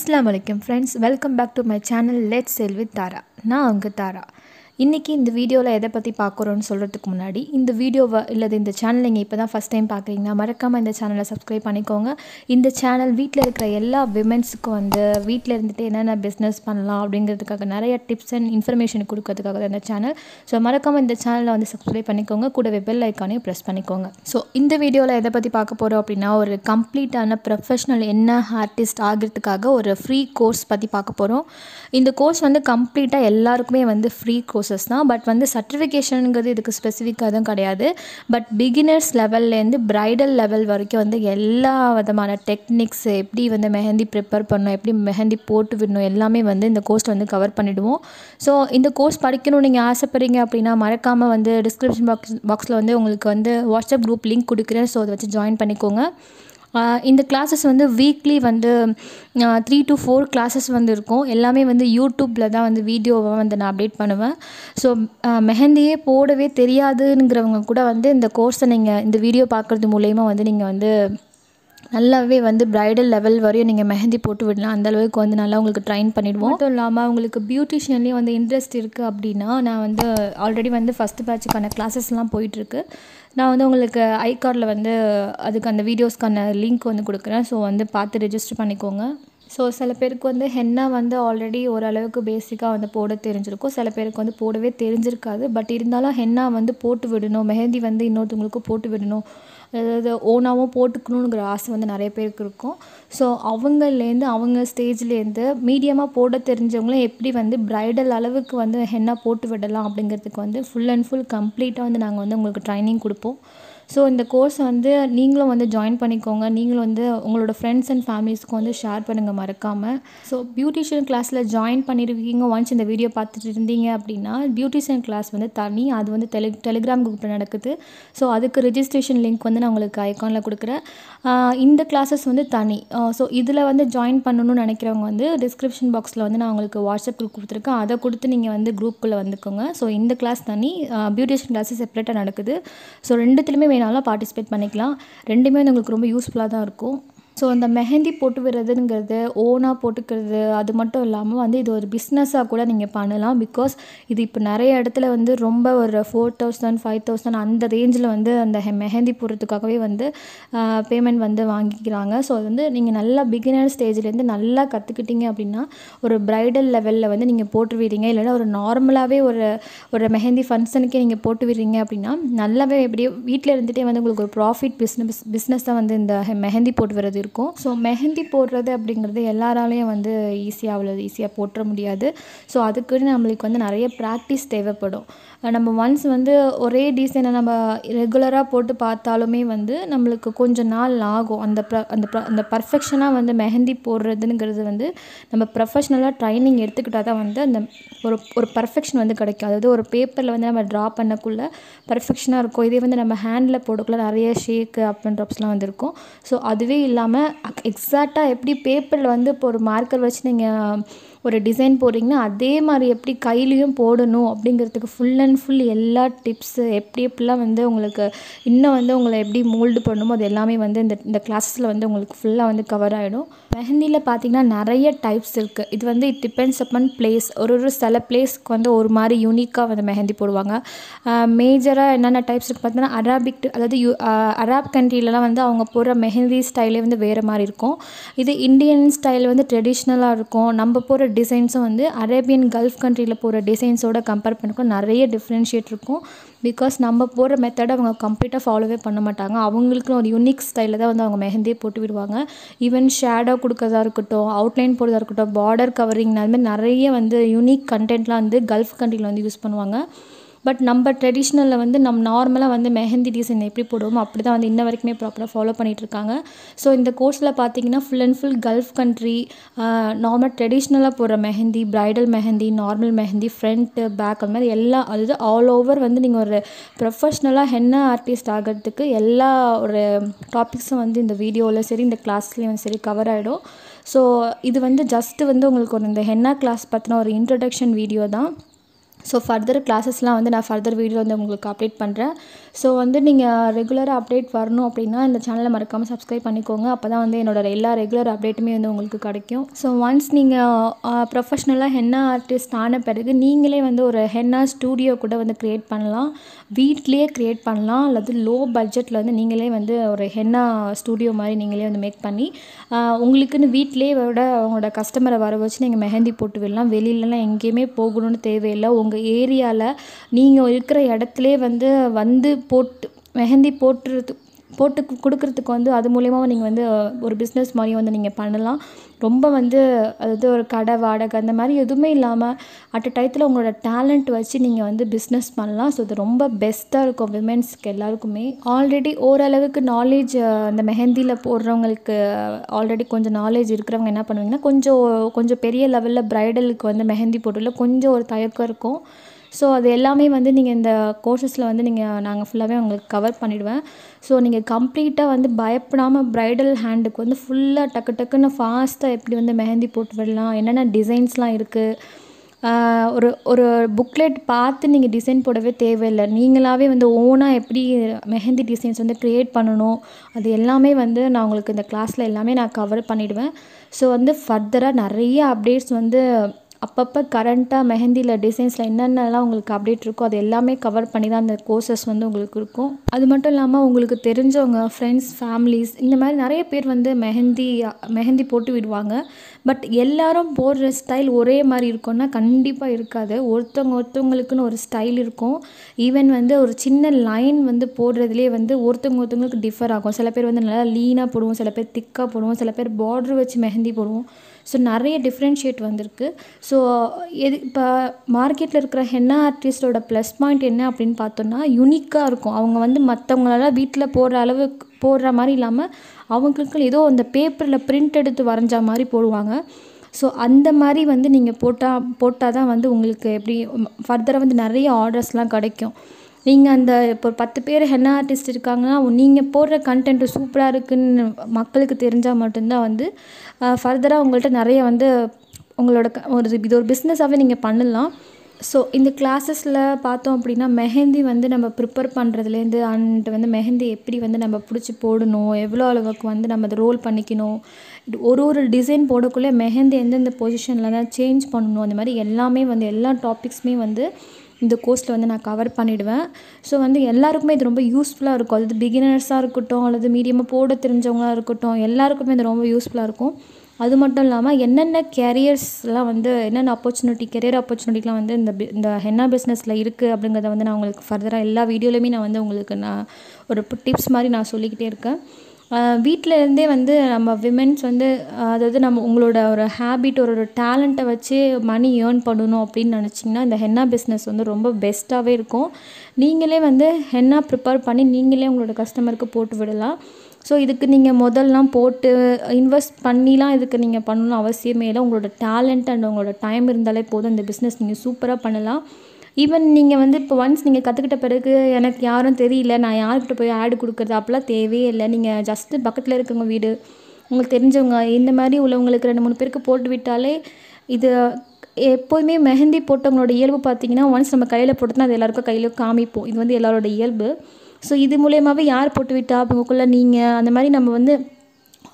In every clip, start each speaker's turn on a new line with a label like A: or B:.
A: அஸ்லாம் வலைக்கம் friends welcome back to my channel let sell with Tara நான் அவங்க தாரா இன்றைக்கி இந்த வீடியோவில் எதை பற்றி பார்க்குறோன்னு சொல்கிறதுக்கு முன்னாடி இந்த வீடியோவை இல்லை இந்த சேனல் நீங்கள் இப்போ தான் ஃபஸ்ட் டைம் பார்க்குறீங்கன்னா மறக்காமல் இந்த சேனலை சப்ஸ்கிரைப் பண்ணிக்கோங்க இந்த சேனல் வீட்டில் இருக்கிற எல்லா விமென்ஸுக்கும் வந்து வீட்டில் இருந்துட்டு என்னென்ன பிஸ்னஸ் பண்ணலாம் அப்படிங்கிறதுக்காக நிறைய டிப்ஸ் அண்ட் இன்ஃபர்மேஷன் கொடுக்கறதுக்காக தான் இந்த சேனல் ஸோ மறக்காமல் இந்த சேனலை வந்து சப்ஸ்கிரைப் பண்ணிக்கோங்க கூடவே பெல் ஐக்கானையும் ப்ரெஸ் பண்ணிக்கோங்க ஸோ இந்த வீடியோவில் எதை பற்றி பார்க்க போகிறோம் அப்படின்னா ஒரு கம்ப்ளீட்டான ப்ரொஃபஷனல் என்ன ஆர்டிஸ்ட் ஆகிறதுக்காக ஒரு ஃப்ரீ கோர்ஸ் பற்றி பார்க்க போகிறோம் இந்த கோர்ஸ் வந்து கம்ப்ளீட்டாக எல்லாருக்குமே வந்து ஃப்ரீ கோர்ஸ் கோர்சஸ் தான் பட் வந்து சர்டிஃபிகேஷனுங்கிறது இதுக்கு ஸ்பெசிஃபிக்காக எதுவும் கிடையாது பட் பிகினர்ஸ் லெவல்லேருந்து ப்ரைடல் லெவல் வரைக்கும் வந்து எல்லா விதமான டெக்னிக்ஸ் எப்படி வந்து மெஹந்தி ப்ரிப்பேர் பண்ணணும் எப்படி மெஹந்தி போட்டு விடணும் எல்லாமே வந்து இந்த கோர்ஸில் வந்து கவர் பண்ணிவிடுவோம் ஸோ இந்த கோர்ஸ் படிக்கணும்னு நீங்கள் ஆசைப்படுறீங்க அப்படின்னா மறக்காமல் வந்து டிஸ்கிரிப்ஷன் பாக்ஸ் பாக்ஸில் வந்து உங்களுக்கு வந்து வாட்ஸ்அப் குரூப் லிங்க் கொடுக்குறேன் ஸோ அதை வச்சு ஜாயின் பண்ணிக்கோங்க இந்த கிளாஸஸ் வந்து வீக்லி வந்து த்ரீ டு ஃபோர் கிளாஸஸ் வந்து இருக்கும் எல்லாமே வந்து யூடியூப்பில் தான் வந்து வீடியோவாக வந்து நான் அப்டேட் பண்ணுவேன் ஸோ மெஹந்தியே போடவே தெரியாதுங்கிறவங்க கூட வந்து இந்த கோர்ஸை நீங்கள் இந்த வீடியோ பார்க்குறது மூலயமா வந்து நீங்கள் வந்து நல்லாவே வந்து ப்ரைடல் லெவல் வரையும் நீங்கள் மெஹந்தி போட்டு விடலாம் அந்த அளவுக்கு வந்து நல்லா உங்களுக்கு ட்ரைன் பண்ணிவிடுவோம் அதுவும் இல்லாமல் உங்களுக்கு பியூட்டிஷியன்லேயும் வந்து இன்ட்ரெஸ்ட் இருக்குது அப்படின்னா நான் வந்து ஆல்ரெடி வந்து ஃபஸ்ட்டு பேட்சுக்கான கிளாஸஸ்லாம் போயிட்டுருக்கு நான் வந்து உங்களுக்கு ஐ கார்டில் வந்து அதுக்கு அந்த வீடியோஸ்க்கான லிங்க் வந்து கொடுக்குறேன் ஸோ வந்து பார்த்து ரெஜிஸ்டர் பண்ணிக்கோங்க ஸோ சில பேருக்கு வந்து ஹென்னா வந்து ஆல்ரெடி ஓரளவுக்கு பேசிக்காக வந்து போட தெரிஞ்சிருக்கும் சில பேருக்கு வந்து போடவே தெரிஞ்சிருக்காது பட் இருந்தாலும் ஹென்னா வந்து போட்டு விடணும் மெஹந்தி வந்து இன்னொருத்தவங்களுக்கு போட்டு விடணும் அதாவது ஓனாகவும் போட்டுக்கணுங்கிற ஆசை வந்து நிறைய பேருக்கு இருக்கும் ஸோ அவங்கலேருந்து அவங்க ஸ்டேஜ்லேருந்து மீடியமாக போட தெரிஞ்சவங்களும் எப்படி வந்து ப்ரைடல் அளவுக்கு வந்து என்ன போட்டு விடலாம் அப்படிங்கிறதுக்கு வந்து ஃபுல் அண்ட் ஃபுல் கம்ப்ளீட்டாக வந்து நாங்கள் வந்து உங்களுக்கு ட்ரைனிங் கொடுப்போம் ஸோ இந்த கோர்ஸ் வந்து நீங்களும் வந்து ஜாயின் பண்ணிக்கோங்க நீங்களும் வந்து உங்களோட ஃப்ரெண்ட்ஸ் அண்ட் ஃபேமிலிஸ்க்கு வந்து ஷேர் பண்ணுங்கள் மறக்காமல் ஸோ பியூட்டிஷியன் கிளாஸில் ஜாயின் பண்ணியிருக்கீங்க ஒன்ஸ் இந்த வீடியோ பார்த்துட்டு இருந்தீங்க அப்படின்னா பியூட்டிஷியன் கிளாஸ் வந்து தனி அது வந்து டெலி டெலிகிராம் குரூப்பில் நடக்குது ஸோ அதுக்கு ரிஜிஸ்ட்ரேஷன் லிங்க் வந்து நான் உங்களுக்கு ஐக்கானில் கொடுக்குறேன் இந்த கிளாஸஸ் வந்து தனி ஸோ இதில் வந்து ஜாயின் பண்ணணும்னு நினைக்கிறவங்க வந்து டிஸ்கிரிப்ஷன் பாக்ஸில் வந்து நான் உங்களுக்கு வாட்ஸ்அப் குரூப் கொடுத்துருக்கேன் அதை கொடுத்து நீங்கள் வந்து குரூப்புக்குள்ளே வந்துக்கோங்க ஸோ இந்த கிளாஸ் தனி பியூட்டிஷியன் கிளாஸ் செப்பரேட்டாக நடக்குது ஸோ ரெண்டுத்துலையுமே வேணாலும் பார்ட்டிசிபேட் பண்ணிக்கலாம் ரெண்டுமே வந்து உங்களுக்கு ரொம்ப யூஸ்ஃபுல்லாக தான் இருக்கும் ஸோ அந்த மெஹந்தி போட்டு விடுறதுங்கிறது ஓனாக போட்டுக்கிறது அது மட்டும் இல்லாமல் வந்து இது ஒரு பிஸ்னஸாக கூட நீங்கள் பண்ணலாம் பிகாஸ் இது இப்போ நிறைய இடத்துல வந்து ரொம்ப ஒரு ஃபோர் தௌசண்ட் ஃபைவ் தௌசண்ட் அந்த ரேஞ்சில் வந்து அந்த மெஹந்தி போடுறதுக்காகவே வந்து பேமெண்ட் வந்து வாங்கிக்கிறாங்க ஸோ அது வந்து நீங்கள் நல்லா பிகினர் ஸ்டேஜ்லேருந்து நல்லா கற்றுக்கிட்டீங்க அப்படின்னா ஒரு ப்ரைடல் லெவலில் வந்து நீங்கள் போட்டு விடுறீங்க இல்லைன்னா ஒரு நார்மலாகவே ஒரு ஒரு மெஹந்தி ஃபங்க்ஷனுக்கே நீங்கள் போட்டு விடுறீங்க அப்படின்னா நல்லாவே எப்படியோ வீட்டில் இருந்துகிட்டே வந்து உங்களுக்கு ஒரு ப்ராஃபிட் பிஸ்னஸ் பிஸ்னஸ் தான் வந்து இந்த மெஹந்தி போட்டு வர்றது இருக்கும் இருக்கும் ஸோ மெஹந்தி போடுறது அப்படிங்கிறது எல்லாராலையும் வந்து ஈஸியாக அவ்வளோ ஈஸியாக போட்டுற முடியாது ஸோ அதுக்குன்னு நம்மளுக்கு வந்து நிறைய ப்ராக்டிஸ் தேவைப்படும் நம்ம ஒன்ஸ் வந்து ஒரே டிசைனை நம்ம ரெகுலராக போட்டு பார்த்தாலுமே வந்து நம்மளுக்கு கொஞ்சம் நாள் ஆகும் அந்த ப்ர அந்த ப்ர அந்த பர்ஃபெக்ஷனாக வந்து மெஹந்தி போடுறதுங்கிறது வந்து நம்ம ப்ரொஃபஷ்னலாக ட்ரைனிங் எடுத்துக்கிட்டால் தான் வந்து அந்த ஒரு ஒரு பர்ஃபெக்ஷன் வந்து கிடைக்கும் அதாவது ஒரு பேப்பரில் வந்து நம்ம ட்ரா பண்ணக்குள்ளே பர்ஃபெக்ஷனாக இருக்கும் இதே வந்து நம்ம ஹேண்டில் போடக்குள்ளே நிறைய ஷேக்கு அப் அண்ட் ட்ராப்ஸ்லாம் வந்துருக்கும் ஸோ அதுவே இல்லாமல் எக்ஸாக்டாக எப்படி பேப்பரில் வந்து இப்போ ஒரு மார்க்கர் வச்சு நீங்கள் ஒரு டிசைன் போடுறீங்கன்னா அதே மாதிரி எப்படி கையிலையும் போடணும் அப்படிங்கிறதுக்கு ஃபுல் அண்ட் ஃபுல் எல்லா டிப்ஸு எப்படி எப்படிலாம் வந்து உங்களுக்கு இன்னும் வந்து உங்களை எப்படி மோல்டு பண்ணணுமோ அது எல்லாமே வந்து இந்த இந்த கிளாஸஸில் வந்து உங்களுக்கு ஃபுல்லாக வந்து கவர் ஆகிடும் மெஹந்தியில் பார்த்திங்கன்னா நிறைய டைப்ஸ் இருக்குது இது வந்து இட் டிபெண்ட்ஸ் அப்பன் பிளேஸ் ஒரு ஒரு சில பிளேஸ்க்கு வந்து ஒரு மாதிரி யூனிக்காக வந்து மெஹந்தி போடுவாங்க மேஜராக என்னென்ன டைப்ஸ் இருக்குது பார்த்தீங்கன்னா அராபிக் அதாவது யூ அராப் கண்ட்ரிலலாம் வந்து அவங்க போடுற மெஹந்தி ஸ்டைலே வந்து வேறு மாதிரி இருக்கும் இது இந்தியன் ஸ்டைல் வந்து ட்ரெடிஷ்னலாக இருக்கும் நம்ம போகிற டிசைன்ஸும் வந்து அரேபியன் கல்ஃப் கண்ட்ரியில் போகிற டிசைன்ஸோட கம்பேர் பண்ணிக்கும் நிறைய டிஃப்ரென்ஷியேட் இருக்கும் பிகாஸ் நம்ம போடுற மெத்தடை அவங்க கம்ப்ளீட்டாக ஃபாலோவே பண்ண மாட்டாங்க அவங்களுக்குன்னு ஒரு யூனிக் ஸ்டைலில் தான் வந்து அவங்க மெஹந்தியே போட்டு விடுவாங்க ஈவன் ஷேடோ கொடுக்கறதா இருக்கட்டும் அவுட்லைன் போடுறதா இருக்கட்டும் பார்டர் கவரிங் அது மாதிரி நிறைய வந்து யூனிக் கண்டென்ட்லாம் வந்து கல்ஃப் கண்ட்ரியில் வந்து யூஸ் பண்ணுவாங்க பட் நம்ம ட்ரெடிஷ்னலில் வந்து நம்ம நார்மலாக வந்து மெஹந்தி டிசைன் எப்படி போடுவோமோ அப்படி தான் வந்து இன்ன வரைக்குமே ப்ராப்பராக ஃபாலோ பண்ணிகிட்ருக்காங்க ஸோ இந்த கோர்ஸில் பார்த்தீங்கன்னா full and full gulf country normal ட்ரெடிஷ்னலாக போடுற mehndi bridal mehndi normal mehndi front back அந்த மாதிரி எல்லா அதாவது ஆல் ஓவர் வந்து நீங்கள் ஒரு ப்ரொஃபஷ்னலாக ஹென்ன ஆர்டிஸ்ட் ஆகிறதுக்கு எல்லா ஒரு டாபிக்ஸும் வந்து இந்த வீடியோவில் சரி இந்த கிளாஸ்லேயும் சரி கவர் ஆகிடும் ஸோ இது வந்து ஜஸ்ட்டு வந்து உங்களுக்கு ஒரு இந்த ஹென்னா கிளாஸ் பற்றின ஒரு இன்ட்ரடக்ஷன் வீடியோ தான் ஸோ ஃபர்தர் கிளாஸஸ்லாம் வந்து நான் ஃபர்தர் வீடியோ வந்து உங்களுக்கு அப்டேட் பண்ணுறேன் ஸோ வந்து நீங்கள் ரெகுலராக அப்டேட் வரணும் அப்படின்னா இந்த சேனலை மறக்காமல் சப்ஸ்கிரைப் பண்ணிக்கோங்க அப்போ தான் வந்து என்னோடய எல்லா ரெகுலர் அப்டேட்டுமே வந்து உங்களுக்கு கிடைக்கும் ஸோ ஒன்ஸ் நீங்கள் ப்ரொஃபஷ்னலாக ஹென்னா ஆர்டிஸ்ட் ஆன பிறகு நீங்களே வந்து ஒரு ஹென்னா ஸ்டூடியோ கூட வந்து க்ரியேட் பண்ணலாம் வீட்லேயே க்ரியேட் பண்ணலாம் அல்லது லோ பட்ஜெட்டில் வந்து நீங்களே வந்து ஒரு ஹென்னா ஸ்டூடியோ மாதிரி நீங்களே வந்து மேக் பண்ணி உங்களுக்குன்னு வீட்டிலே விட அவங்களோட கஸ்டமரை வர வச்சு நீங்கள் மெஹந்தி போட்டு விடலாம் வெளியிலலாம் எங்கேயுமே போகணும்னு தேவையில்லை உங்கள் ஏரியாவில் நீங்கள் இருக்கிற இடத்துலே வந்து வந்து போட்டு மெஹந்தி போட்டுறது போட்டு கொடுக்குறதுக்கு வந்து அது மூலிமா நீங்கள் வந்து ஒரு பிஸ்னஸ் மாதிரி வந்து நீங்கள் பண்ணலாம் ரொம்ப வந்து அதாவது ஒரு கடை வாடகை அந்த மாதிரி எதுவுமே இல்லாமல் அட் அ டயத்தில் உங்களோட டேலண்ட் வச்சு நீங்கள் வந்து பிஸ்னஸ் பண்ணலாம் ஸோ இது ரொம்ப பெஸ்ட்டாக இருக்கும் விமென்ஸ்க்கு எல்லாருக்குமே ஆல்ரெடி ஓரளவுக்கு நாலேஜ் அந்த மெஹந்தியில் போடுறவங்களுக்கு ஆல்ரெடி கொஞ்சம் நாலேஜ் இருக்கிறவங்க என்ன பண்ணுவீங்கன்னா கொஞ்சம் கொஞ்சம் பெரிய லெவலில் ப்ரைடலுக்கு வந்து மெஹந்தி போட்டுள்ள கொஞ்சம் ஒரு தயக்கம் இருக்கும் ஸோ அது எல்லாமே வந்து நீங்கள் இந்த கோர்சஸில் வந்து நீங்கள் நாங்கள் ஃபுல்லாகவே உங்களுக்கு கவர் பண்ணிவிடுவேன் ஸோ நீங்கள் கம்ப்ளீட்டாக வந்து பயப்படாமல் ப்ரைடல் ஹேண்டுக்கு வந்து ஃபுல்லாக டக்கு டக்குன்னு ஃபாஸ்ட்டாக எப்படி வந்து மெஹந்தி போட்டு விடலாம் என்னென்ன டிசைன்ஸ்லாம் இருக்குது ஒரு ஒரு புக்லெட் பார்த்து நீங்கள் டிசைன் போடவே தேவையில்லை நீங்களாகவே வந்து ஓனாக எப்படி மெஹந்தி டிசைன்ஸ் வந்து க்ரியேட் பண்ணணும் அது எல்லாமே வந்து நான் உங்களுக்கு இந்த கிளாஸில் எல்லாமே நான் கவர் பண்ணிவிடுவேன் ஸோ வந்து ஃபர்தராக நிறைய அப்டேட்ஸ் வந்து அப்பப்போ கரண்ட்டாக மெஹந்தியில் டிசைன்ஸில் என்னென்னலாம் உங்களுக்கு அப்டேட் இருக்கோ அது எல்லாமே கவர் பண்ணி தான் அந்த கோர்சஸ் வந்து உங்களுக்கு இருக்கும் அது மட்டும் இல்லாமல் உங்களுக்கு தெரிஞ்சவங்க ஃப்ரெண்ட்ஸ் ஃபேமிலிஸ் இந்த மாதிரி நிறைய பேர் வந்து மெஹந்தி மெஹந்தி போட்டு விடுவாங்க பட் எல்லாரும் போடுற ஸ்டைல் ஒரே மாதிரி இருக்கும்னா கண்டிப்பாக இருக்காது ஒருத்தவங்க ஒருத்தவங்களுக்குன்னு ஒரு ஸ்டைல் இருக்கும் ஈவன் வந்து ஒரு சின்ன லைன் வந்து போடுறதுலேயே வந்து ஒருத்தவங்க ஒருத்தவங்களுக்கு டிஃபர் ஆகும் சில பேர் வந்து நல்லா லீனாக போடுவோம் சில பேர் திக்காக போடுவோம் சில பேர் பார்ட்ரு வச்சு மெஹந்தி போடுவோம் ஸோ நிறைய டிஃப்ரென்ஷியேட் வந்திருக்கு ஸோ எது இப்போ மார்க்கெட்டில் இருக்கிற ஹென்னா ஆர்டிஸ்டோட ப்ளஸ் பாயிண்ட் என்ன அப்படின்னு பார்த்தோன்னா யுனிக்காக இருக்கும் அவங்க வந்து மற்றவங்களால வீட்டில் போடுற அளவுக்கு போடுற மாதிரி இல்லாமல் அவங்களுக்கு ஏதோ அந்த பேப்பரில் பிரிண்ட் எடுத்து வரைஞ்ச மாதிரி போடுவாங்க ஸோ அந்த மாதிரி வந்து நீங்கள் போட்டால் போட்டால் தான் வந்து உங்களுக்கு எப்படி ஃபர்தராக வந்து நிறைய ஆர்டர்ஸ்லாம் கிடைக்கும் நீங்கள் அந்த இப்போ ஒரு பத்து பேர் ஹென்னா ஆர்டிஸ்ட் இருக்காங்கன்னா நீங்கள் போடுற கண்டென்ட்டு சூப்பராக இருக்குதுன்னு மக்களுக்கு தெரிஞ்சால் மட்டும்தான் வந்து ஃபர்தராக உங்கள்கிட்ட நிறைய வந்து உங்களோட க ஒரு இது ஒரு பிஸ்னஸாகவே நீங்கள் பண்ணலாம் ஸோ இந்த கிளாஸஸில் பார்த்தோம் அப்படின்னா மெஹந்தி வந்து நம்ம ப்ரிப்பேர் பண்ணுறதுலேருந்து அண்ட் வந்து மெஹந்தி எப்படி வந்து நம்ம பிடிச்சி போடணும் எவ்வளோ அளவுக்கு வந்து நம்ம அதை ரோல் பண்ணிக்கணும் ஒரு ஒரு டிசைன் போடக்குள்ளே மெஹந்தி எந்தெந்த பொசிஷனில் தான் சேஞ்ச் பண்ணணும் அந்த மாதிரி எல்லாமே வந்து எல்லா டாபிக்ஸுமே வந்து இந்த கோர்ஸில் வந்து நான் கவர் பண்ணிவிடுவேன் ஸோ வந்து எல்லாருக்குமே இது ரொம்ப யூஸ்ஃபுல்லாக இருக்கும் அல்லது பிகினர்ஸாக இருக்கட்டும் அல்லது மீடியமாக போட தெரிஞ்சவங்களாக இருக்கட்டும் எல்லாருக்குமே இது ரொம்ப யூஸ்ஃபுல்லாக இருக்கும் அது மட்டும் இல்லாமல் என்னென்ன கேரியர்ஸ்லாம் வந்து என்னென்ன ஆப்பர்ச்சுனிட்டி கெரியர் ஆப்பர்ச்சுனிட்டிலாம் வந்து இந்த இந்த ஹென்னா பிஸ்னஸில் இருக்குது அப்படிங்கிறத வந்து நான் உங்களுக்கு ஃபர்தராக எல்லா வீடியோலையுமே நான் வந்து உங்களுக்கு நான் ஒரு டிப்ஸ் மாதிரி நான் சொல்லிக்கிட்டே இருக்கேன் வீட்டிலேருந்தே வந்து நம்ம விமென்ஸ் வந்து அதாவது நம்ம உங்களோட ஒரு ஹேபிட் ஒரு ஒரு டேலண்ட்டை வச்சு மணி ஏர்ன் பண்ணணும் அப்படின்னு நினச்சிங்கன்னா இந்த ஹென்னா பிஸ்னஸ் வந்து ரொம்ப பெஸ்ட்டாகவே இருக்கும் நீங்களே வந்து ஹென்னா ப்ரிப்பேர் பண்ணி நீங்களே உங்களோட கஸ்டமருக்கு போட்டு விடலாம் ஸோ இதுக்கு நீங்கள் முதல்லாம் போட்டு இன்வெஸ்ட் பண்ணிலாம் இதுக்கு நீங்கள் பண்ணணும் அவசியமே இல்லை உங்களோட டேலண்ட் அண்ட் உங்களோட டைம் இருந்தாலே போதும் இந்த பிஸ்னஸ் நீங்கள் சூப்பராக பண்ணலாம் ஈவன் நீங்கள் வந்து இப்போ ஒன்ஸ் நீங்கள் கற்றுக்கிட்ட பிறகு எனக்கு யாரும் தெரியல நான் யார்கிட்ட போய் ஆடு கொடுக்குறது அப்படிலாம் தேவையே இல்லை நீங்கள் ஜஸ்ட்டு பக்கத்தில் இருக்கவங்க வீடு உங்களுக்கு தெரிஞ்சவங்க இந்த மாதிரி உள்ளவங்களுக்கு ரெண்டு மூணு பேருக்கு போட்டு விட்டாலே இது எப்போதுமே மெஹந்தி போட்டவங்களோட இயல்பு பார்த்தீங்கன்னா ஒன்ஸ் நம்ம கையில் போட்டுனா அது எல்லாருக்கும் கையில் காமிப்போம் இது வந்து எல்லாரோட இயல்பு ஸோ இது மூலயமாவே யார் போட்டு விட்டா அவங்களுக்குள்ள நீங்கள் அந்த மாதிரி நம்ம வந்து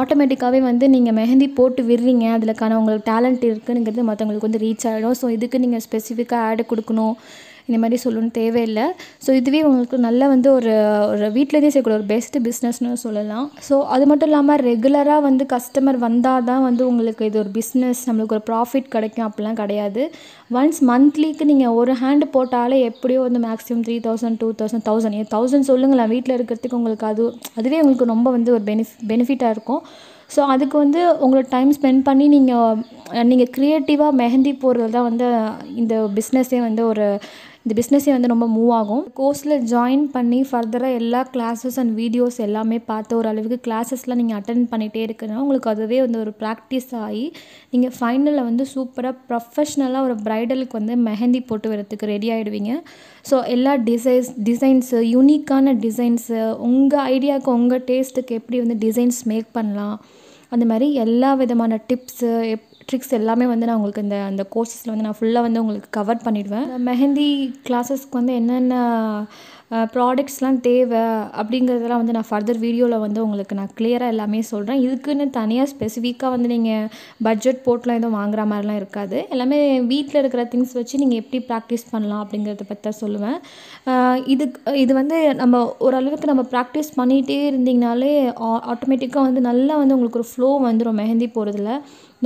A: ஆட்டோமேட்டிக்காகவே வந்து நீங்கள் மெஹந்தி போட்டு விடுறீங்க அதுக்கான உங்களுக்கு டேலண்ட் இருக்குங்கிறது மற்றவங்களுக்கு வந்து ரீச் ஆகிடும் ஸோ இதுக்கு நீங்கள் ஸ்பெசிஃபிக்காக ஆடு கொடுக்கணும் இந்த மாதிரி சொல்லணும்னு தேவையில்லை ஸோ இதுவே உங்களுக்கு நல்லா வந்து ஒரு ஒரு வீட்டிலேயே செய்யக்கூடிய ஒரு பெஸ்ட்டு பிஸ்னஸ்னு சொல்லலாம் ஸோ அது மட்டும் இல்லாமல் ரெகுலராக வந்து கஸ்டமர் வந்தால் தான் வந்து உங்களுக்கு இது ஒரு பிஸ்னஸ் நம்மளுக்கு ஒரு ப்ராஃபிட் கிடைக்கும் அப்படிலாம் கிடையாது ஒன்ஸ் மந்த்லிக்கு நீங்கள் ஒரு ஹேண்டு போட்டாலே எப்படியோ வந்து maximum three thousand two thousand thousand ஏன் தௌசண்ட் சொல்லுங்களேன் வீட்டில் இருக்கிறதுக்கு உங்களுக்கு அது அதுவே உங்களுக்கு ரொம்ப வந்து ஒரு பெனிஃப் பெனிஃபிட்டாக இருக்கும் ஸோ அதுக்கு வந்து உங்களோட டைம் ஸ்பெண்ட் பண்ணி நீங்கள் நீங்கள் க்ரியேட்டிவாக மெஹந்தி போடுறது தான் வந்து இந்த பிஸ்னஸே வந்து ஒரு இந்த பிஸ்னஸே வந்து ரொம்ப மூவ் ஆகும் கோர்ஸில் ஜாயின் பண்ணி ஃபர்தராக எல்லா கிளாஸஸ் அண்ட் வீடியோஸ் எல்லாமே பார்த்து ஓரளவுக்கு கிளாஸஸ்லாம் நீங்கள் அட்டன் பண்ணிகிட்டே இருக்குன்னா உங்களுக்கு அதுவே வந்து ஒரு ப்ராக்டிஸ் ஆகி நீங்கள் ஃபைனலில் வந்து சூப்பராக ப்ரொஃபஷ்னலாக ஒரு ப்ரைடலுக்கு வந்து மெஹந்தி போட்டு வரத்துக்கு ரெடி ஆகிடுவீங்க ஸோ எல்லா டிசைன்ஸ் டிசைன்ஸு யூனிக்கான டிசைன்ஸு உங்கள் ஐடியாவுக்கு உங்கள் டேஸ்ட்டுக்கு எப்படி வந்து டிசைன்ஸ் மேக் பண்ணலாம் அந்த மாதிரி எல்லா விதமான டிப்ஸு எப் ட்ரிக்ஸ் எல்லாமே வந்து நான் உங்களுக்கு இந்த அந்த கோர்சஸில் வந்து நான் ஃபுல்லாக வந்து உங்களுக்கு கவர் பண்ணிவிடுவேன் மெஹந்தி கிளாஸஸ்க்கு வந்து என்னென்ன ப்ராடக்ட்ஸ்லாம் தேவை அப்படிங்கிறதெல்லாம் வந்து நான் ஃபர்தர் வீடியோவில் வந்து உங்களுக்கு நான் கிளியராக எல்லாமே சொல்கிறேன் இதுக்குன்னு தனியாக ஸ்பெசிஃபிக்காக வந்து நீங்கள் பட்ஜெட் போட்டுலாம் எதுவும் வாங்குற மாதிரிலாம் இருக்காது எல்லாமே வீட்டில் இருக்கிற திங்ஸ் வச்சு நீங்கள் எப்படி ப்ராக்டிஸ் பண்ணலாம் அப்படிங்கிறத பற்றி தான் சொல்லுவேன் இது இது வந்து நம்ம ஓரளவுக்கு நம்ம ப்ராக்டிஸ் பண்ணிகிட்டே இருந்திங்கனாலே ஆட்டோமேட்டிக்காக வந்து நல்லா வந்து உங்களுக்கு ஒரு ஃப்ளோ வந்துடும் மெஹந்தி போகிறதுல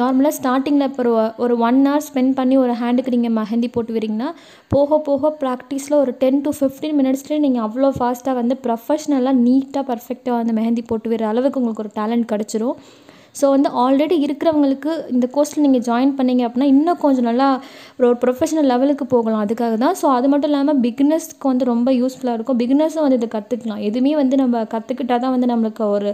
A: நார்மலாக ஸ்டார்டிங்கில் இப்போ ஒரு ஒரு ஒன் ஹவர் ஸ்பெண்ட் பண்ணி ஒரு ஹேண்டுக்கு நீங்கள் மெஹந்தி போட்டு வரீங்கன்னா போக போக ப்ராக்டிஸில் ஒரு டென் டு ஃபிஃப்டீன் மினிட்ஸ்லேயே நீங்கள் அவ்வளோ ஃபாஸ்ட்டாக வந்து ப்ரொஃபஷ்னலாக நீட்டாக பர்ஃபெக்டாக வந்து மெஹந்தி போட்டு விடுற அளவுக்கு உங்களுக்கு ஒரு டேலண்ட் கிடச்சிரும் ஸோ வந்து ஆல்ரெடி இருக்கிறவங்களுக்கு இந்த கோர்ஸில் நீங்கள் ஜாயின் பண்ணிங்க அப்படின்னா இன்னும் கொஞ்சம் நல்லா ஒரு ப்ரொஃபஷனல் லெவலுக்கு போகலாம் அதுக்காக தான் ஸோ அது மட்டும் இல்லாமல் பிக்னஸ்க்கு வந்து ரொம்ப யூஸ்ஃபுல்லாக இருக்கும் பிக்னஸும் வந்து இதை கற்றுக்கலாம் எதுவுமே வந்து நம்ம கற்றுக்கிட்டால் தான் வந்து நம்மளுக்கு ஒரு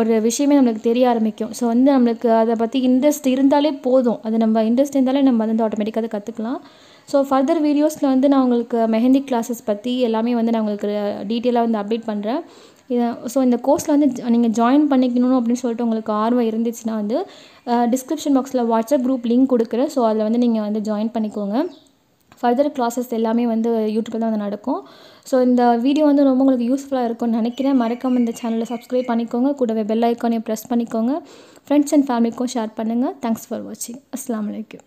A: ஒரு விஷயமே நம்மளுக்கு தெரிய ஆரம்பிக்கும் ஸோ வந்து நம்மளுக்கு அதை பற்றி இன்ட்ரெஸ்ட் இருந்தாலே போதும் அது நம்ம இன்ட்ரெஸ்ட் இருந்தாலே நம்ம வந்து ஆட்டோமேட்டிக்காக அதை கற்றுக்கலாம் ஸோ ஃபர்தர் வீடியோஸில் வந்து நான் உங்களுக்கு மெஹந்தி கிளாஸஸ் பற்றி எல்லாமே வந்து நான் உங்களுக்கு டீட்டெயிலாக வந்து அப்டேட் பண்ணுறேன் ஸோ இந்த கோர்ஸில் வந்து நீங்கள் ஜாயின் பண்ணிக்கணும் அப்படின்னு சொல்லிட்டு உங்களுக்கு ஆர்வம் இருந்துச்சுன்னா வந்து டிஸ்கிரிப்ஷன் பாக்ஸில் வாட்ஸ்அப் குரூப் லிங்க் கொடுக்குறேன் ஸோ அதில் வந்து நீங்கள் வந்து ஜாயின் பண்ணிக்கோங்க ஃபர்தர் கிளாஸஸ் எல்லாமே வந்து யூடியூப்பில் தான் வந்து நடக்கும் ஸோ இந்த வீடியோ வந்து ரொம்ப உங்களுக்கு யூஸ்ஃபுல்லாக இருக்கும்னு நினைக்கிறேன் மறக்காமல் இந்த சேனலை சப்ஸ்கிரைப் பண்ணிக்கோங்க கூடவே பெல் ஐக்கானையும் ப்ரெஸ் பண்ணிக்கோங்க ஃப்ரெண்ட்ஸ் அண்ட் ஃபேமிலிக்கும் ஷேர் பண்ணுங்கள் தேங்க்ஸ் ஃபார் வாட்சிங் அஸ்லாம் வலைக்கம்